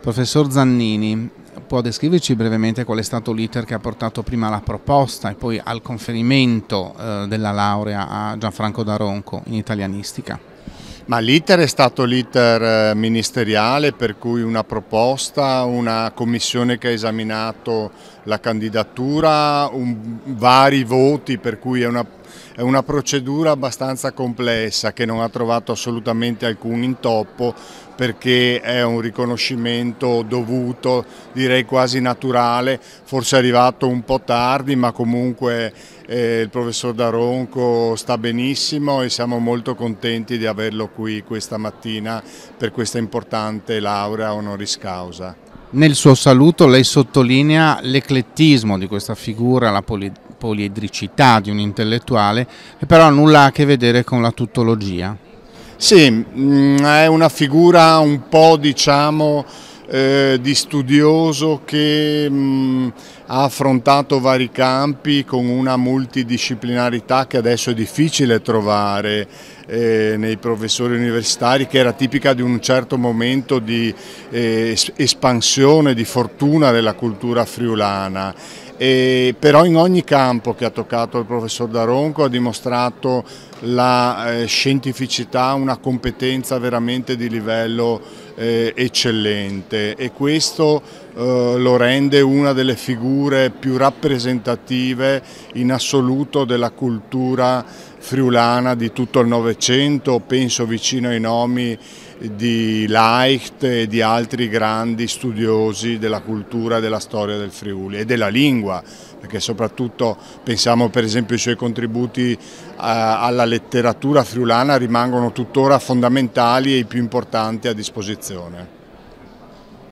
Professor Zannini, può descriverci brevemente qual è stato l'iter che ha portato prima alla proposta e poi al conferimento eh, della laurea a Gianfranco Daronco in italianistica? Ma l'iter è stato l'iter eh, ministeriale per cui una proposta, una commissione che ha esaminato la candidatura, un, vari voti per cui è una, è una procedura abbastanza complessa che non ha trovato assolutamente alcun intoppo perché è un riconoscimento dovuto, direi quasi naturale, forse è arrivato un po' tardi ma comunque eh, il professor Daronco sta benissimo e siamo molto contenti di averlo qui qui questa mattina per questa importante laurea honoris causa. Nel suo saluto lei sottolinea l'eclettismo di questa figura, la poliedricità di un intellettuale, che però nulla ha a che vedere con la tuttologia. Sì, mm, è una figura un po' diciamo eh, di studioso che mh, ha affrontato vari campi con una multidisciplinarità che adesso è difficile trovare eh, nei professori universitari, che era tipica di un certo momento di eh, espansione, di fortuna della cultura friulana. E, però in ogni campo che ha toccato il professor Daronco ha dimostrato la eh, scientificità, una competenza veramente di livello eh, eccellente e questo eh, lo rende una delle figure più rappresentative in assoluto della cultura friulana di tutto il Novecento, penso vicino ai nomi di Leicht e di altri grandi studiosi della cultura e della storia del Friuli e della lingua perché soprattutto pensiamo per esempio ai suoi contributi eh, alla letteratura friulana rimangono tuttora fondamentali e i più importanti a disposizione.